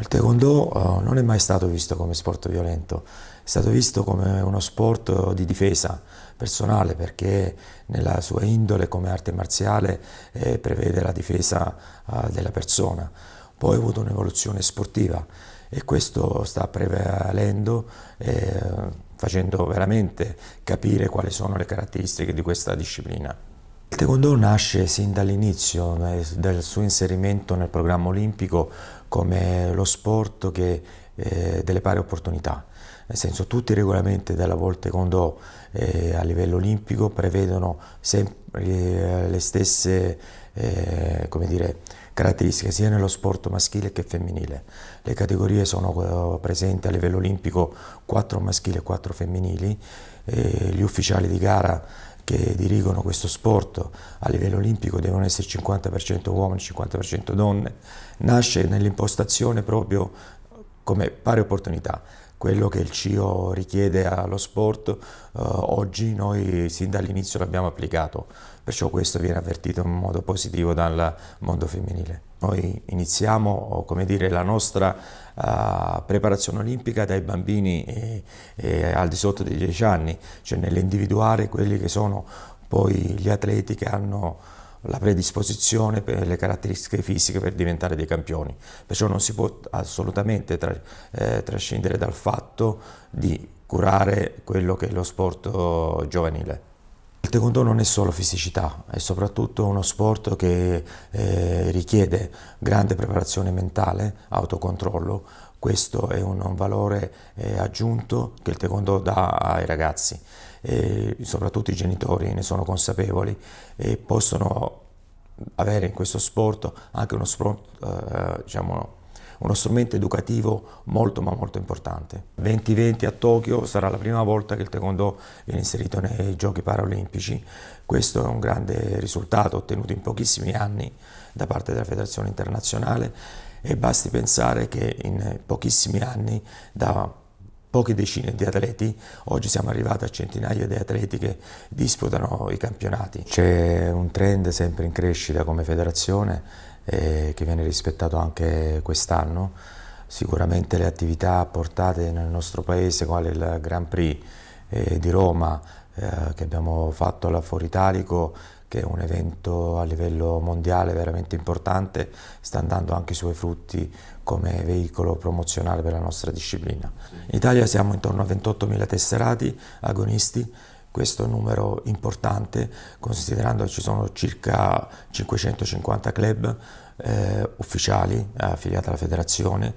Il taekwondo eh, non è mai stato visto come sport violento, è stato visto come uno sport di difesa personale perché nella sua indole come arte marziale eh, prevede la difesa eh, della persona. Poi ha avuto un'evoluzione sportiva e questo sta prevalendo eh, facendo veramente capire quali sono le caratteristiche di questa disciplina. Il taekwondo nasce sin dall'inizio eh, del suo inserimento nel programma olimpico come lo sport che, eh, delle pari opportunità. Nel senso tutti i regolamenti della Volte Condò eh, a livello olimpico prevedono sempre eh, le stesse eh, come dire, caratteristiche sia nello sport maschile che femminile. Le categorie sono eh, presenti a livello olimpico 4 maschili e 4 femminili, eh, gli ufficiali di gara che dirigono questo sport a livello olimpico devono essere 50% uomini, 50% donne, nasce nell'impostazione proprio come pari opportunità quello che il CIO richiede allo sport eh, oggi noi sin dall'inizio l'abbiamo applicato, perciò questo viene avvertito in modo positivo dal mondo femminile. Noi iniziamo dire, la nostra uh, preparazione olimpica dai bambini e, e al di sotto dei 10 anni, cioè nell'individuare quelli che sono poi gli atleti che hanno la predisposizione per le caratteristiche fisiche per diventare dei campioni, perciò non si può assolutamente tra, eh, trascendere dal fatto di curare quello che è lo sport eh, giovanile. Il taekwondo non è solo fisicità, è soprattutto uno sport che eh, richiede grande preparazione mentale, autocontrollo, questo è un, valore eh, aggiunto che il taekwondo dà ai ragazzi, e soprattutto i genitori ne sono consapevoli e possono avere in questo sport anche uno sport eh, diciamo, uno strumento educativo molto ma molto importante. 2020 a Tokyo sarà la prima volta che il taekwondo viene inserito nei giochi paralimpici. Questo è un grande risultato ottenuto in pochissimi anni da parte della Federazione Internazionale e basti pensare che in pochissimi anni da poche decine di atleti, oggi siamo arrivati a centinaia di atleti che disputano i campionati. C'è un trend sempre in crescita come federazione eh, che viene rispettato anche quest'anno. Sicuramente le attività portate nel nostro paese, quale il Grand Prix eh, di Roma eh, che abbiamo fatto alla Foritalico, che è un evento a livello mondiale veramente importante, sta dando anche i suoi frutti come veicolo promozionale per la nostra disciplina. In Italia siamo intorno a 28.000 tesserati, agonisti, questo è un numero importante considerando che ci sono circa 550 club eh, ufficiali eh, affiliati alla federazione,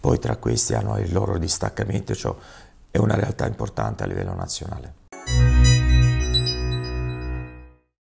poi tra questi hanno il loro distaccamento, cioè è una realtà importante a livello nazionale.